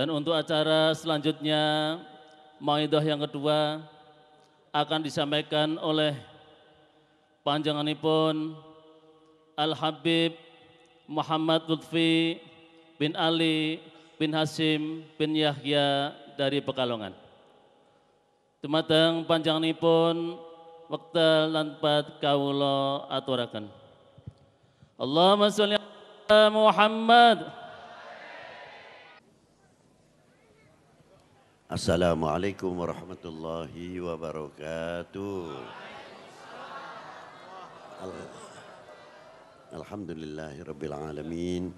Dan untuk acara selanjutnya, Maidah yang kedua akan disampaikan oleh panjanganipun Al-Habib Muhammad Lutfi bin Ali bin Hasim bin Yahya dari Pekalongan. Dumateng panjanganipun wekdal lan pad kawula aturaken. Allahumma sholli ala Muhammad Assalamualaikum warahmatullahi wabarakatuh. Alhamdulillahi rabbil alamin.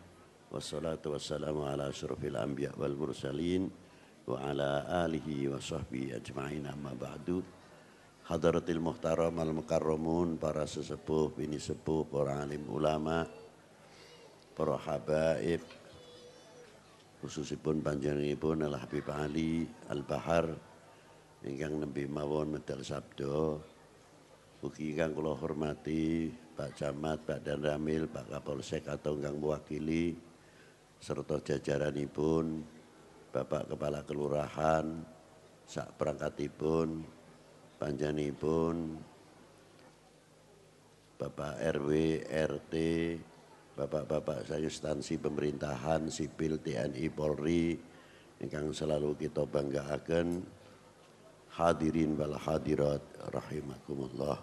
Wassalatu wassalamu ala asyrafil anbiya wal mursalin wa ala alihi wa sahbihi ajma'in amma ba'du. Hadratil muhtaram al mukarramun para sesepuh, bini sepuh, para alim ulama, para habaib, khususipun panjenenganipun Al Habib Ali Al Bahar ingkang nembe mawon medal sabdo ugi ingkang kula hormati Pak Camat, Pak Dan Ramil, Pak Kapolsek atau ingkang mewakili serta jajaranipun Bapak Kepala Kelurahan sak perangkatipun panjenenganipun Bapak RW, RT, bapak-bapak saya instansi pemerintahan, sipil, TNI, Polri, yang selalu kita banggakan hadirin wal hadirat rahimakumullah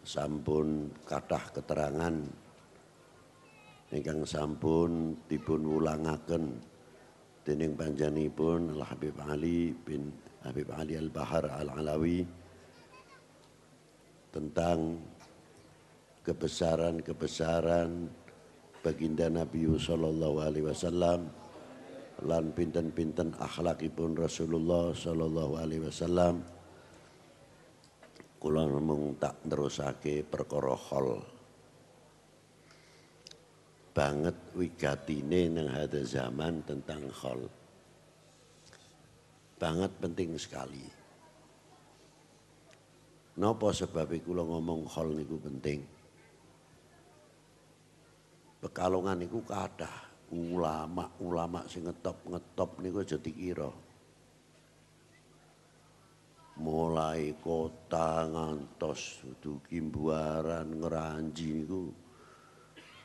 sampun kathah keterangan ingkang sampun dipun wulangaken dening panjenenganipun Al Habib Ali bin Habib Ali Al Bahar Al Alawi tentang kebesaran-kebesaran baginda Nabi sallallahu alaihi wasallam lan pinten-pinten akhlakipun Rasulullah sallallahu alaihi wasallam kula mung tak nerusake perkara hol banget wigatine nang hada zaman tentang hol banget penting sekali Nopo sebab kula ngomong hol niku penting? Pekalongan itu kathah ulama-ulama sing ngetop-ngetop niku aja dikira. Mulai kota ngantos dugi Buaran Ngeranji niku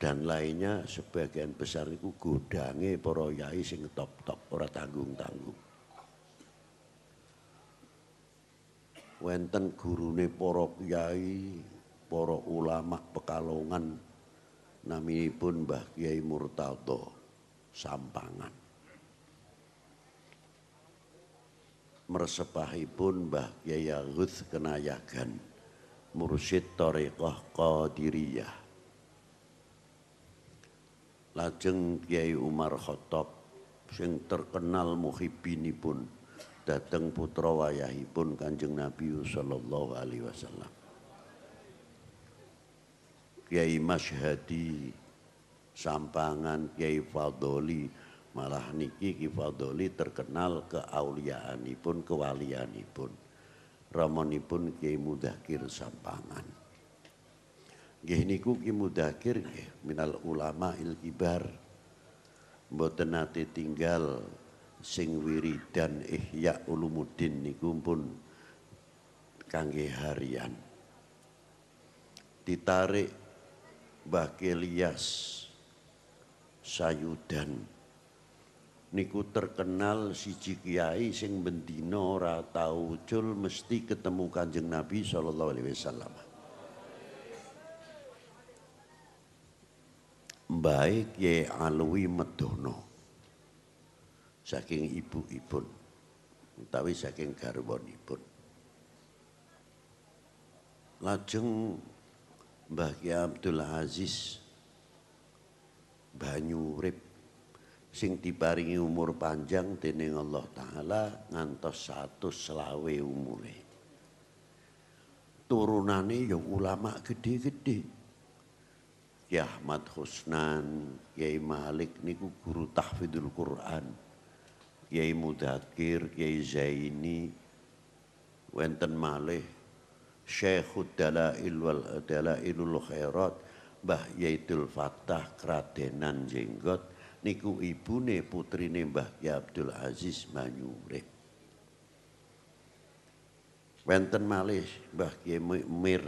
dan lainnya sebagian besar niku godange para yai sing ngetop-top ora tanggung-tanggung. Wenten gurune para kiai, para ulama Pekalongan pun Mbah Kiai Murtado Sampangan. Mersepahipun Mbah Kiai Agus Kenayagan, Mursyid Tariqah Qadiriyah. Lajeng Kiai Umar Khattab sing terkenal muhibbinipun dateng putra wayahipun Kanjeng Nabi sallallahu alaihi wasallam. Kiai Mashadi Sampangan, Kiai Fadoli, malah niki Kiai Fadoli terkenal keauliaanipun, kewalianipun. Ramonipun Kiai Mudakir Sampangan. Nggih niku Kiai Mudakir nggih minal ulama il kibar. Mboten nate tinggal sing wiridan Ihya Ulumuddin niku pun kangge harian. Ditarik Bakelias Sayudan niku terkenal siji kiai sing bendina ora tau ucul mesti ketemu Kanjeng Nabi sallallahu alaihi wasallam. Baik Kiai Alwi Medono saking ibu-ibun utawi saking Lajeng Mbah Ki Abdul Aziz Banyurip sing diparingi umur panjang dening Allah taala ngantos satu selawe umure. Turunane ya ulama gede-gede. Ki Ahmad Husnan, Kiai Malik niku guru tahfidzul Quran. Kiai Mudakir, Kiai Zaini, wenten malih Syekhud Dalail wal Dalailul Khairat Mbah Yaitul Fatah Kradenan Jenggot niku ibune putrine Mbah Ya Abdul Aziz Manyurip. Wenten malih Mbah Ki Mir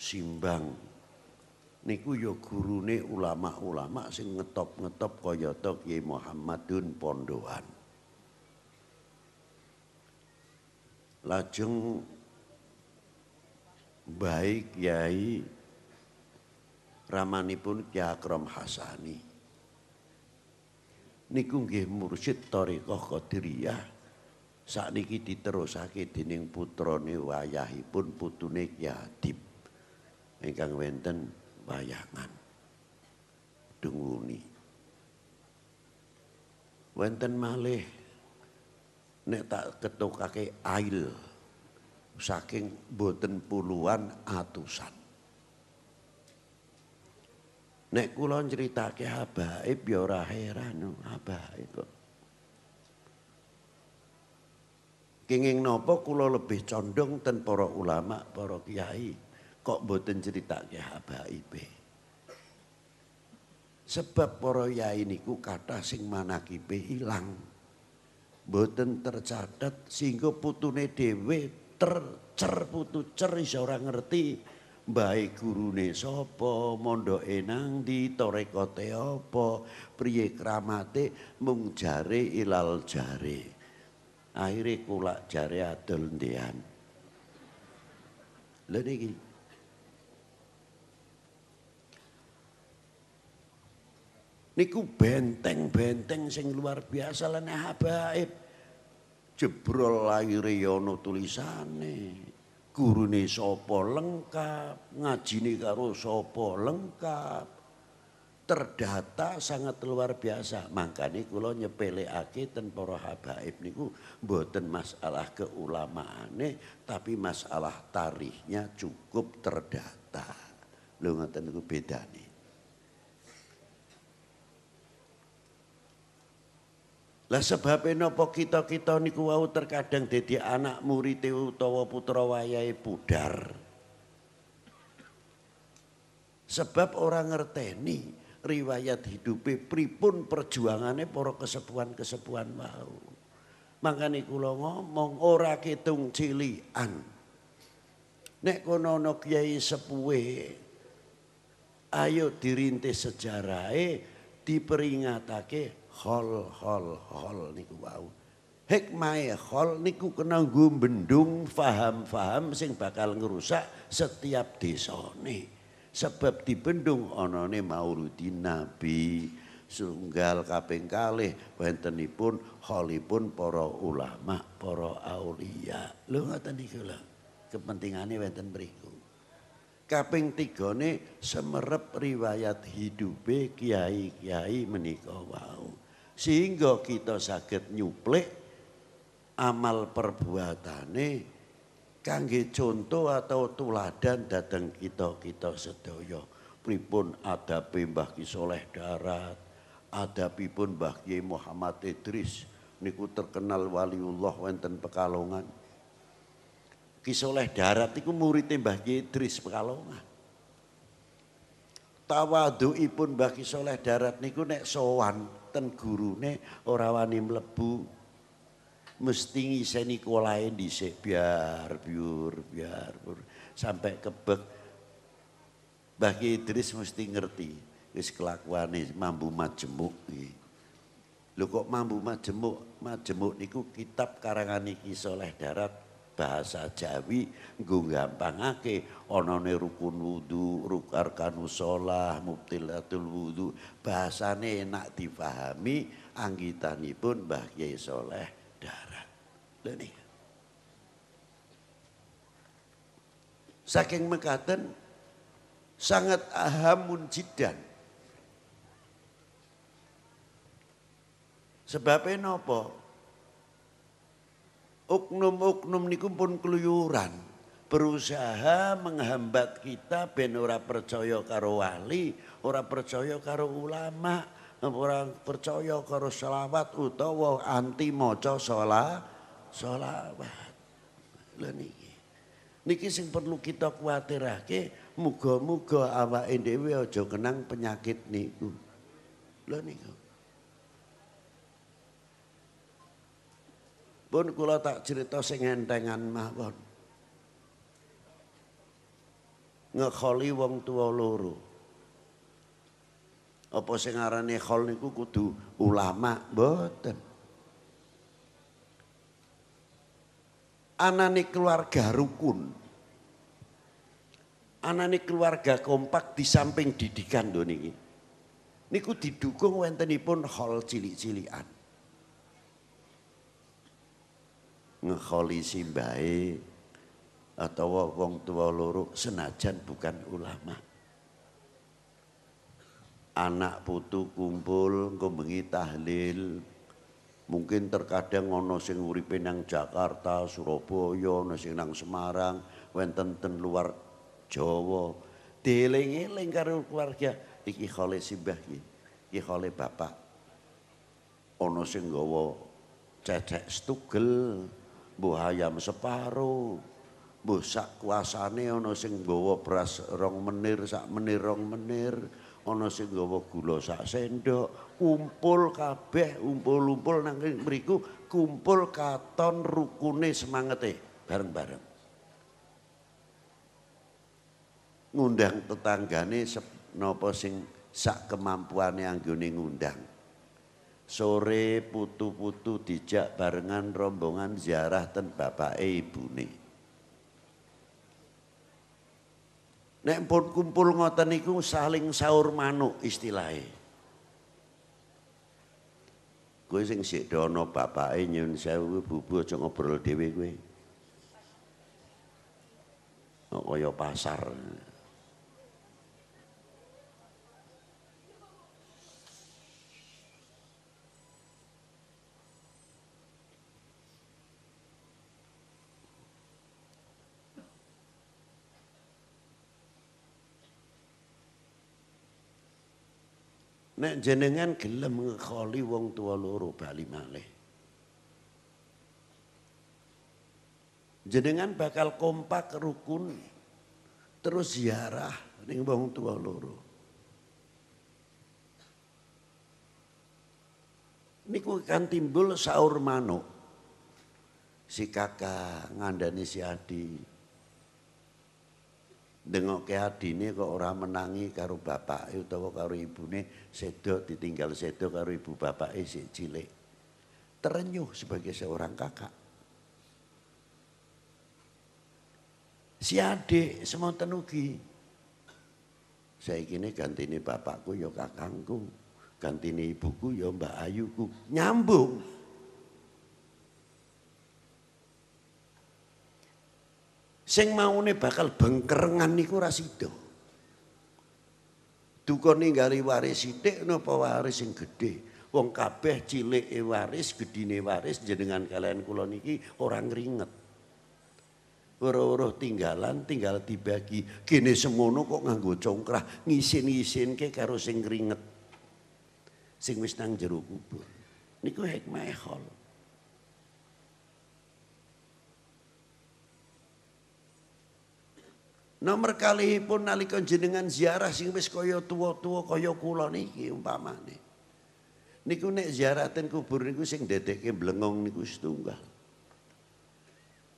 Simbang niku ya gurune ulama-ulama sing ngetop-ngetop kaya to Muhammadun Pondoan. Lajeng baik Kiai ramanipun Ki Akram Hasani niku nggih mursyid thariqah Qadiriyah sakniki diterusake dening putrane wayahipun putune Ki Adib ingkang wonten wayangan dunguni wonten malih nek tak ketokake ail saking boten puluhan atusan. Nek kula critake habaib ya ora heran habaib kok. Kenging napa kula lebih condong ten para ulama, para kiai kok boten critake habaibe. Sebab para kiai niku kata sing mana manakibe hilang, Boten tercatet sehingga putune dewe ter cer putu cer iso ora ngerti baik gurune sapa, mondoke nang di torekote apa, priye kramate mung jare ilal jare. Akhire kulak jare adol ndean. Lha niki niku benteng-benteng sing luar biasa lan habaib jebrol laire ya ana guru nih sopo lengkap ngaji karo sopo lengkap terdata sangat luar biasa makanya nyepele aki dan para habaib niku buatan masalah keulamaane tapi masalah tarihnya cukup terdata lho ngoten niku nih. Lah sebab napa kita-kita niku wau terkadang dadi anak murid utawa putra wayahe pudar. Sebab orang ngerteni riwayat hidupe pripun perjuangane para kesepuan-kesepuan mau Mangkane kula ngomong ora ketung cilian. Nek kono ana kiai sepuhe ayo dirintis sejarahe diperingatake hol, hol khol niku wau. Hikmahe hol niku kena nggo bendung faham-faham sing bakal ngerusak setiap desane. Sebab di bendung onone mauludi Nabi sunggal kaping kalih wentenipun pun para ulama, para aulia. Lho ngoten niku lho. Kepentingane wenten mriku. kaping tigane semerep riwayat hidupe kiai-kiai menika wau sehingga kita sakit nyuplek amal perbuatane kangge contoh atau tuladan datang kita kita sedoyo. pripun pun ada Ki Soleh Darat adabipun Mbah Ki Muhammad Idris niku terkenal waliullah wonten Pekalongan Kisoleh Darat niku murid Mbah Ki Idris Pekalongan tawaduipun Mbah Kisoleh Soleh Darat niku nek sowan ten gurune ora wani mlebu mesti ngiseni kolahe dhisik biar biur biar biur sampai kebek Mbah Idris mesti ngerti wis kelakuane mambu majemuk iki Lho kok mambu majemuk majemuk niku kitab karangan iki Soleh Darat bahasa Jawi nggo gampangake onone rukun wudu, rukar arkanus mubtilatul wudu, bahasane enak dipahami anggitanipun Mbah Kiai Saleh Darat. Saking mekaten sangat ahamun jidan. Sebabnya nopo? Oknum-oknum niku pun keluyuran. Berusaha menghambat kita ben ora percaya karo wali, ora percaya karo ulama, ora percaya karo selawat utawa anti maca salat selawat. Lha niki. Niki sing perlu kita kuwatirake, muga-muga awake dhewe aja kenang penyakit niku. Lha niku. Pun kula tak cerita sing entengan mawon. Ngekholi wong tua loro. Apa sing arane khol niku kudu ulama mboten. Anane keluarga rukun. Anane keluarga kompak di samping didikan lho niki. Niku didukung wentenipun khol cilik-cilikan. ngekolisi baik atau wong tua loro senajan bukan ulama. Anak putu kumpul ngombengi tahlil. Mungkin terkadang ngono sing uripe nang Jakarta, Surabaya, ono sing nang Semarang, wenten ten luar Jawa. Dieling-eling karo keluarga iki khole simbah iki. Iki khole bapak. Ono sing nggawa cecek stugel mbuh ayam separo mbuh sak kuasane ana sing nggawa beras rong menir sak menir rong menir ana sing nggawa gula sak sendok kumpul kabeh kumpul umpul nang mriku kumpul katon rukune semangete bareng-bareng ngundang tetanggane napa sing sak kemampuane anggone ngundang sore putu-putu dijak barengan rombongan ziarah ten ibu nih. Nek pun kumpul ngoten niku saling sahur manuk istilahnya. Gue sing sik dono bapake nyun sewu bubu aja ngobrol dhewe kowe. Kaya pasar. Nek jenengan gelem ngekholi wong tua loro bali malih. Jenengan bakal kompak rukun terus ziarah ning wong tua loro. niku kan timbul saur manuk. Si kakak ngandani si adik dengok Dengokke ini kok orang menangi karo bapake karu karo nih sedo ditinggal sedo karo ibu bapak sik cilik. Terenyuh sebagai seorang kakak. Si adik semua tenugi. Saya kini gantini bapakku ya kakangku, ini ibuku ya mbak ayuku. Nyambung. Sing maune bakal bengkerengan niku ora sida. Dukane nggali waris sithik napa waris sing gedhe. Wong kabeh cilike waris, gedine waris jenengan kalian kula niki ora ngringet. Weruh-weruh tinggalan tinggal dibagi. Kene semono kok nganggo congkrah ngisin-ngisinke karo sing ngringet. Sing wis nang jero kubur. Niku hikmah khol. E, Nomor kali pun nalika jenengan ziarah sing wis kaya tua tua kaya kula niki umpamane. Niku nek ziarah ten kubur niku sing dedeke blengong niku setunggal.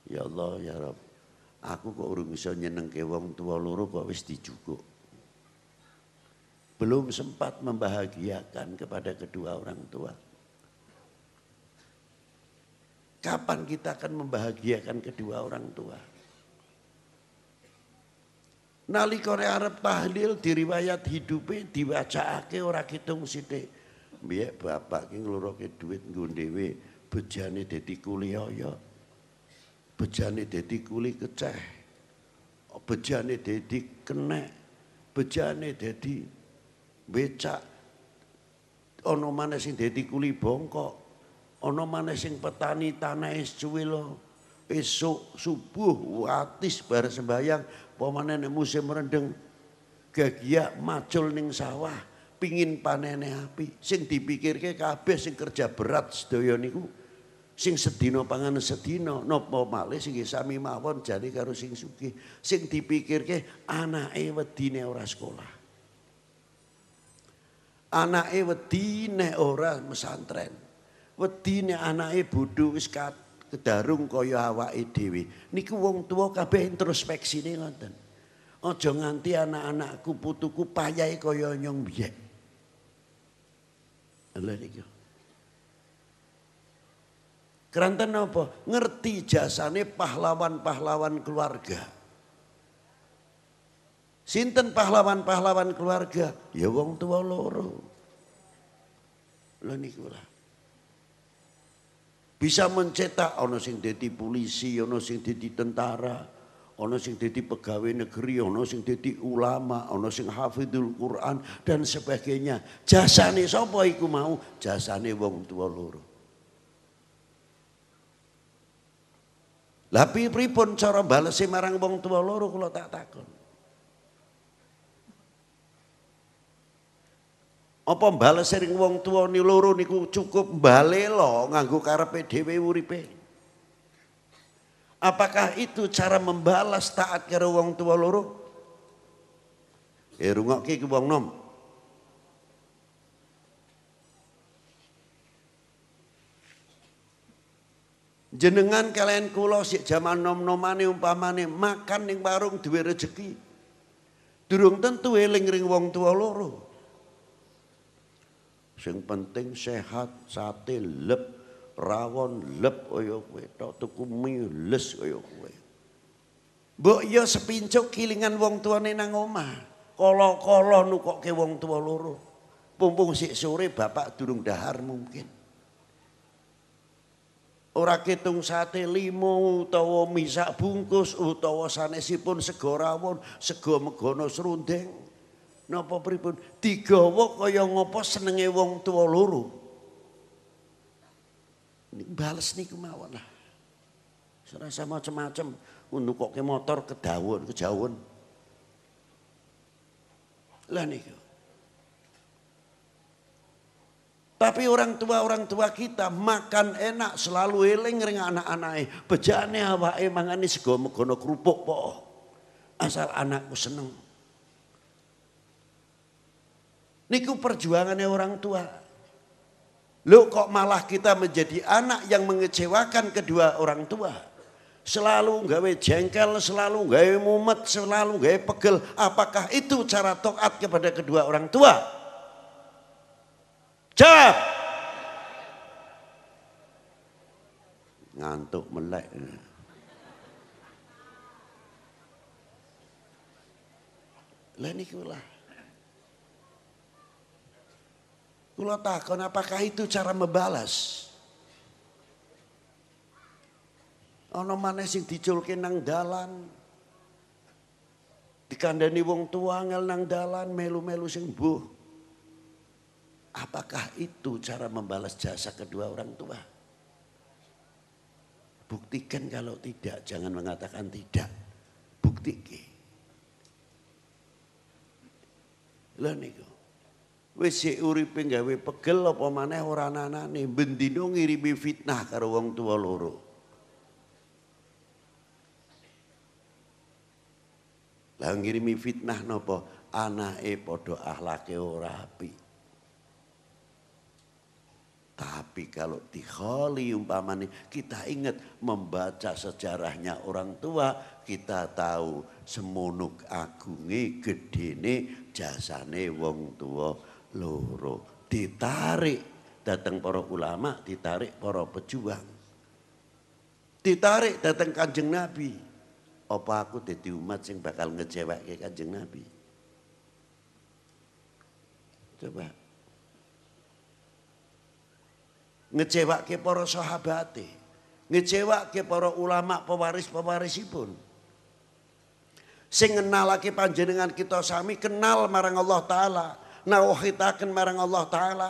Ya Allah ya Rabb. Aku kok urung bisa nyenengke wong tua loro kok wis dijukuk. Belum sempat membahagiakan kepada kedua orang tua. Kapan kita akan membahagiakan kedua orang tua? Nalika re arep tahlil diriwayat hidupe diwacaake ora kitung sithik. Biye bapak ki ngluruke dhuwit nggo dhewe, bejane dadi kuliyaya. Bejane dadi kuli keceh. Bejane dadi kenek. Bejane dadi becak. Ana maneh sing dadi bongkok. Ana maneh sing petani tanah suwe esok subuh watis bar sembayang pamanen musim rendeng gagia macul ning sawah pingin panene api sing dipikirke kabeh sing kerja berat sedaya niku sing sedino pangan sedina napa malih sing sami mawon jadi karo sing suki sing dipikirke anak wedine ora sekolah anak wedine ora pesantren wedine anak bodho wis kat kedarung kaya awake dhewe. Niku wong tua kabeh introspeksine ngoten. Aja nganti anak-anakku putuku payahe kaya nyong biyek. Lha niku. Keranten apa? Ngerti jasane pahlawan-pahlawan keluarga. Sinten pahlawan-pahlawan keluarga? Ya wong tua loro. Lha niku lah. Bisa mencetak ono sing dadi polisi, ono sing dadi tentara, ono sing dadi pegawai negeri, ono sing dadi ulama, ono sing hafidul Quran dan sebagainya. Jasane sapa iku mau? Jasane wong tua loro. Lapi pripun cara balesi marang wong tua loro kula tak takon? Apa mbales sering wong tua ni loro niku cukup balelo nganggu karepe dhewe uripe. Apakah itu cara membalas taat karo wong tua loro? Eh rungokke ki wong nom. Jenengan kalian kulo si jaman nom-nomane umpamane makan ning warung duwe rejeki. Durung tentu eling ring wong tua loro. Sing penting sehat, sate lep, rawon lep kaya kowe, tok tuku miles kaya kowe. Mbok ya sepincuk kilingan wong tuane nang omah. Kala-kala nukokke wong tua loro. Pumpung sik sore bapak durung dahar mungkin. ora ketung sate limo utawa misak bungkus utawa sanesipun sego rawon, sego megono serundeng napa pripun digawa kaya ngapa senenge wong tua loro bales nih kemauan lah serasa macam-macam untuk koke motor ke ke kejauhan lah nih. Tapi orang tua-orang tua kita makan enak selalu eling ring anak-anaknya. Bejane apa emang ini megono kerupuk po. Asal anakku seneng. Niku perjuangannya orang tua. Lo kok malah kita menjadi anak yang mengecewakan kedua orang tua. Selalu gawe jengkel, selalu gawe mumet, selalu gawe pegel. Apakah itu cara tokat kepada kedua orang tua? Jawab. Ngantuk melek. Lah lah. Kulo takon apakah itu cara membalas? Ono maneh sing diculke nang dalan. Dikandani wong tua ngel nang dalan melu-melu sing mbuh. Apakah itu cara membalas jasa kedua orang tua? Buktikan kalau tidak, jangan mengatakan tidak. Buktikan. Lho niku. Wis sik uripe gawe pegel apa maneh ora nanane bendino ngirimi fitnah karo wong tuwa loro. Lah ngirimi fitnah napa? Anake padha akhlake ora apik. Tapi kalau dikholi umpamanya kita ingat membaca sejarahnya orang tua kita tahu semunuk agunge gedene jasane wong tua loro. Ditarik datang para ulama, ditarik para pejuang. Ditarik datang kanjeng Nabi. Apa aku jadi umat sing bakal ke kanjeng Nabi? Coba. ngecewak Ngejewake para ngecewak ke para ulama pewaris pewaris pun sing lagi panjenengan kita sami kenal marang Allah taala nawahitaken marang Allah taala.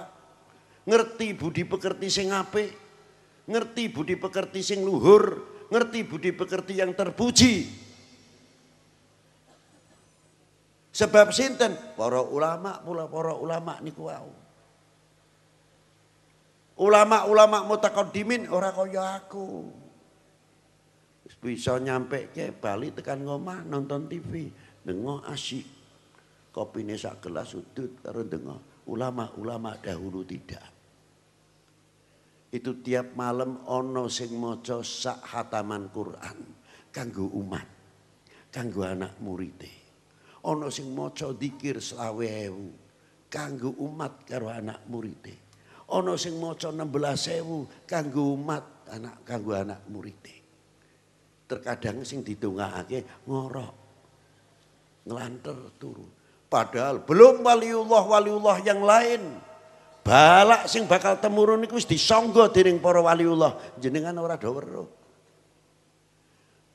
Ngerti budi pekerti sing apik, ngerti budi pekerti sing luhur, ngerti budi pekerti yang terpuji. Sebab sinten para ulama pula para ulama niku wau. Ulama-ulama mutakaddimin ora kaya aku. Bisa nyampe ke Bali tekan ngomah nonton TV, dengok asyik ini sak gelas sudut karo dengar. Ulama-ulama dahulu tidak. Itu tiap malam ono sing mojo sak hataman Quran kanggo umat, kanggo anak murite. Ono sing mojo dikir selawe ewu kanggo umat karo anak murite. Ono sing mojo 16 sewu kanggo umat anak kanggo anak murite. Terkadang sing ditungakake ngorok, ngelanter turun. Padahal belum waliullah waliullah yang lain. Balak sing bakal temurun iku wis disangga dening para waliullah, jenengan ora do weruh.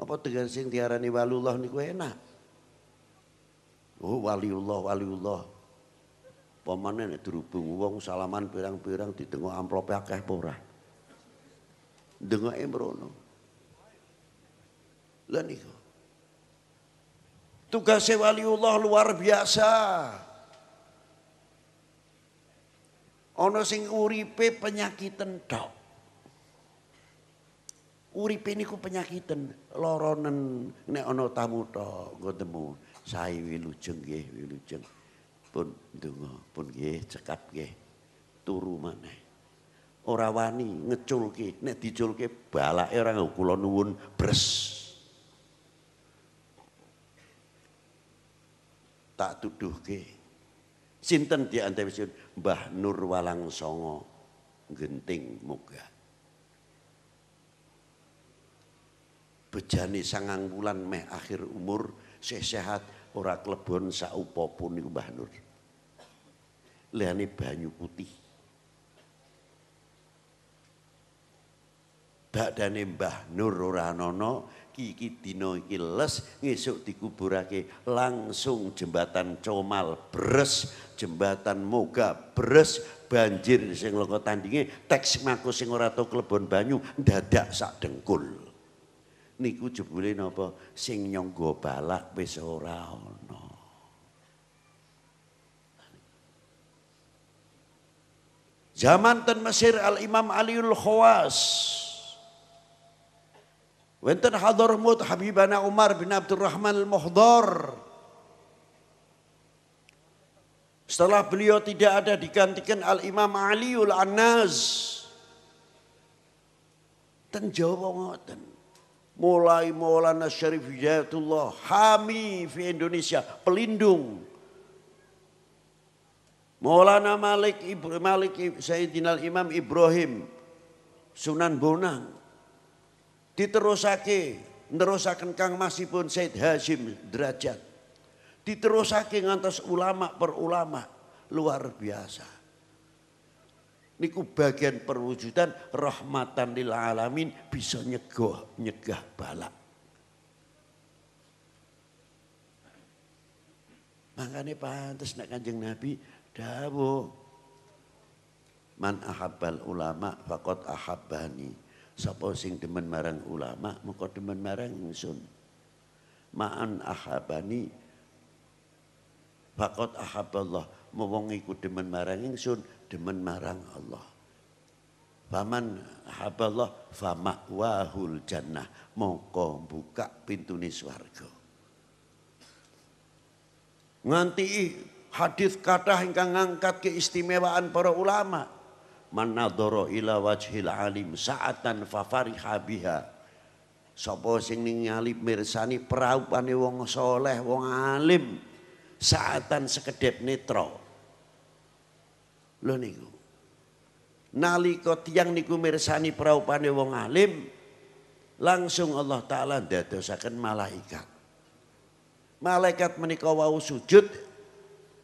Apa tegar sing diarani waliullah niku enak. Oh waliullah waliullah. Pamane nek dirubung wong salaman pirang-pirang didengok amplope akeh apa ora? Dengoke mrono. Lha niku Tugasnya waliullah luar biasa. Ono sing uripe penyakiten tok. Uripe niku penyakiten loronen nek ono tamu tok nggo temu. Sae wilujeng nggih wilujeng. Pun ndonga, pun nggih cekap nggih. Turu maneh. Ora wani ngeculke, nek diculke balake ora kula nuwun bres. tak tuduh ke, Sinten di antara Mbah Nur Walang Songo genting muga. Bejani sangang bulan meh akhir umur sehat ora klebon saupo pun niku Mbah Nur. Lihane banyu putih. Badane Mbah Nur ora nono pagi iki dino iki les ngesuk dikuburake langsung jembatan Comal bres jembatan Moga bres banjir sing lengko tandinge teks mako sing ora tau klebon banyu dadak sak dengkul niku jebule napa sing nyangga balak wis ora ana Zaman ten Mesir Al Imam Aliul Khawas Wenten hadar mut Habibana Umar bin Abdurrahman al-Muhdar. Setelah beliau tidak ada digantikan Al-Imam Aliul Anas. Ten Jawa ngoten. Mulai Maulana Syarif Hidayatullah, Hami fi Indonesia, pelindung. Maulana Malik, Ibrahim Malik Sayyidina Imam Ibrahim, Sunan Bonang diterusake nerusaken Kang masih pun Said Hashim Derajat diterusake ngantos ulama per ulama luar biasa niku bagian perwujudan rahmatan lil alamin bisa nyegoh nyegah balak makanya pantas nak kanjeng Nabi dawuh man ahabbal ulama faqad ahabbani Sapa sing demen marang ulama, mengko demen marang ingsun. Ma'an ahabani Fakot ahaballah Mewong iku demen marang ingsun Demen marang Allah Faman ahaballah wahul jannah Mongko buka pintu ni swarga Nganti hadis kata hingga ngangkat keistimewaan para ulama man nadhara ila wajhil alim sa'atan fa fariha biha sapa sing ningali mirsani praupane wong soleh wong alim saatan sekedhep netra lho niku nalika tiang niku mirsani praupane wong alim langsung Allah taala ndadosaken malaikat malaikat menika wau sujud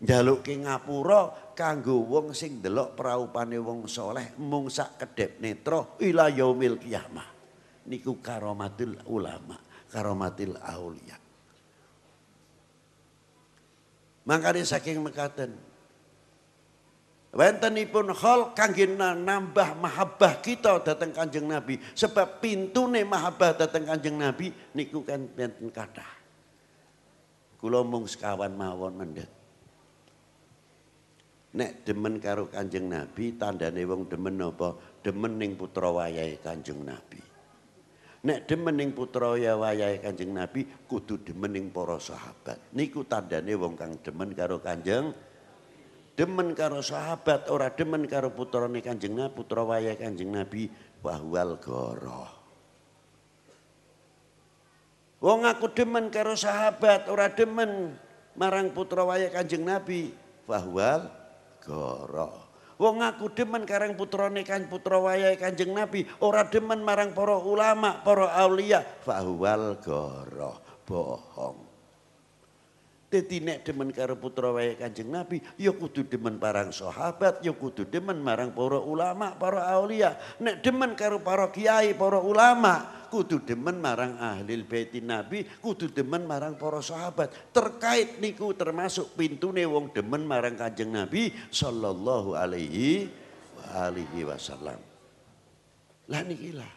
ke ngapura kanggo wong sing ndelok praupane wong soleh mung sak kedhep netra ila yaumil kiamah niku karomatul ulama karomatil aulia Mangkane saking mekaten Wentenipun khol kangge nambah mahabbah kita datang Kanjeng Nabi sebab pintune mahabbah datang Kanjeng Nabi niku kan enten kathah. Kula mung sekawan mawon mendhet. Nek demen karo Kanjeng Nabi, tandane wong demen apa? Demen ning putra wayahe Kanjeng Nabi. Nek demen ning putra wayahe Kanjeng Nabi, kudu demen ning para sahabat. Niku tandane wong kang demen karo Kanjeng demen karo sahabat, ora demen karo putrane Kanjeng Nabi, putra wayahe Kanjeng Nabi, wahwal goroh. Wong aku demen karo sahabat, ora demen marang putra wayah Kanjeng Nabi. wahwal negara. Wong aku demen karang putrane nekan putra wayahe Kanjeng Nabi, ora demen marang para ulama, para aulia, fahual goro, bohong. Dadi nek demen karo putra wayahe Kanjeng Nabi, ya kudu demen marang sahabat, ya kudu demen marang para ulama, para aulia. Nek demen karo para kiai, para ulama, kudu demen marang ahli baiti Nabi, kudu demen marang para sahabat. Terkait niku termasuk pintu wong demen marang Kanjeng Nabi sallallahu alaihi wa alihi wasallam. Lah niki lah.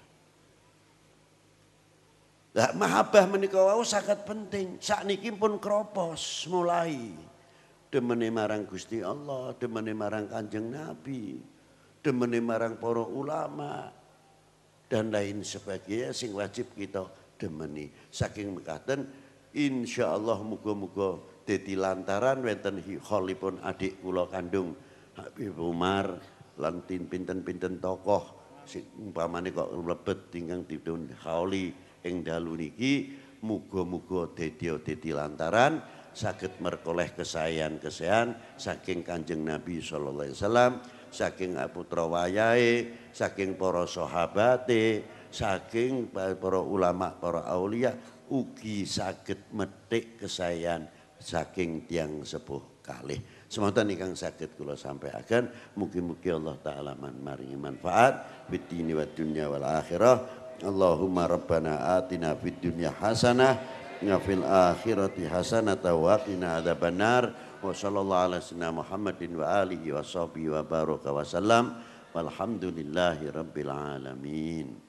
Lah mahabbah menika wau sangat penting. Sakniki pun kropos mulai. Demene marang Gusti Allah, demene marang Kanjeng Nabi, demene marang para ulama, dan lain sebagainya sing wajib kita demeni saking mekaten insyaallah muga-muga dadi lantaran wonten kholipun adik kula kandung Habib Umar lan pinten-pinten tokoh sing umpamane kok mlebet ingkang dipun kholi ing dalu niki muga-muga dadi dadi lantaran sakit merkoleh kesayangan kesayangan saking Kanjeng Nabi sallallahu alaihi wasallam saking putra wayahe, saking para sahabate, saking para ulama, para aulia ugi sakit metik kesayan saking tiang sepuh kalih. Semoga kang sakit kula sampaikan. mungkin-mungkin Allah Ta'ala man maringi manfaat. Bidini wa dunya wal akhirah. Allahumma rabbana atina fid dunya hasanah. Ngafil akhirati hasanah tawakina ada benar wa sallallahu ala sayyidina Muhammadin wa alihi wa sahbihi wa baraka wa sallam walhamdulillahi rabbil alamin